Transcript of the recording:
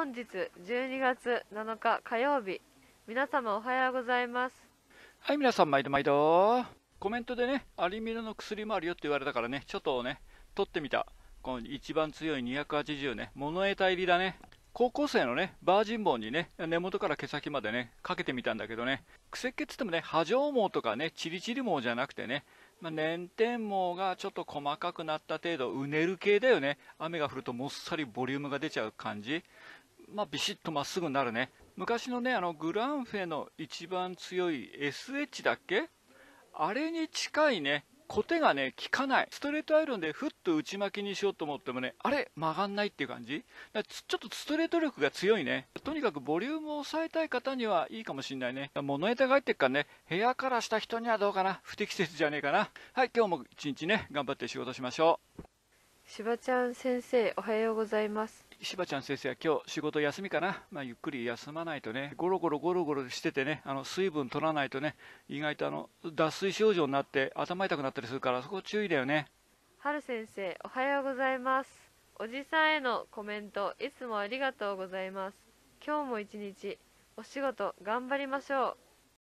本日12月7日火曜日皆様おはようございますはい皆さん毎度毎度コメントでねアリミノの薬もあるよって言われたからねちょっとね取ってみたこの一番強い280ねモノエタ入りだね高校生のねバージン棒にね根元から毛先までねかけてみたんだけどね癖っ気っつってもね波状毛とかねチリチリ毛じゃなくてねま粘点網がちょっと細かくなった程度うねる系だよね雨が降るともっさりボリュームが出ちゃう感じまあ、ビシッとまっすぐになるね昔のねあのグランフェの一番強い SH だっけあれに近いねコテがね効かないストレートアイロンでふっと内巻きにしようと思ってもねあれ曲がんないっていう感じだちょっとストレート力が強いねとにかくボリュームを抑えたい方にはいいかもしんないね物枝が入ってっからね部屋からした人にはどうかな不適切じゃねえかなはい今日も一日ね頑張って仕事しましょうしばちゃん先生おはようございますしばちゃん先生は今日仕事休みかな、まあ、ゆっくり休まないとねゴロゴロゴロゴロしててねあの水分取らないとね意外とあの脱水症状になって頭痛くなったりするからそこ注意だよねはる先生おはようございますおじさんへのコメントいつもありがとうございます今日も一日お仕事頑張りましょう